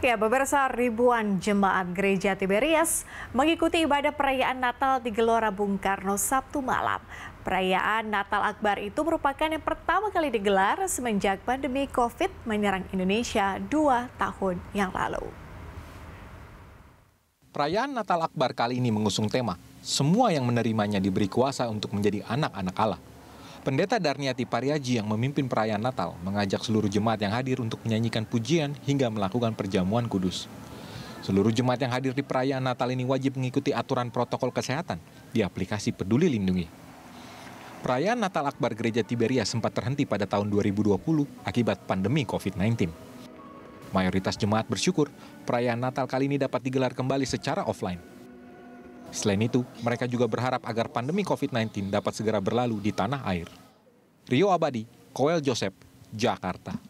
Ya, pemirsa ribuan jemaat gereja Tiberias mengikuti ibadah perayaan Natal di Gelora Bung Karno Sabtu malam. Perayaan Natal Akbar itu merupakan yang pertama kali digelar semenjak pandemi COVID menyerang Indonesia dua tahun yang lalu. Perayaan Natal Akbar kali ini mengusung tema, semua yang menerimanya diberi kuasa untuk menjadi anak-anak Allah. Pendeta Darniati Pariaji yang memimpin perayaan Natal mengajak seluruh jemaat yang hadir untuk menyanyikan pujian hingga melakukan perjamuan kudus. Seluruh jemaat yang hadir di perayaan Natal ini wajib mengikuti aturan protokol kesehatan di aplikasi Peduli Lindungi. Perayaan Natal Akbar Gereja Tiberia sempat terhenti pada tahun 2020 akibat pandemi COVID-19. Mayoritas jemaat bersyukur perayaan Natal kali ini dapat digelar kembali secara offline Selain itu, mereka juga berharap agar pandemi COVID-19 dapat segera berlalu di tanah air. Rio Abadi, Koel Joseph, Jakarta.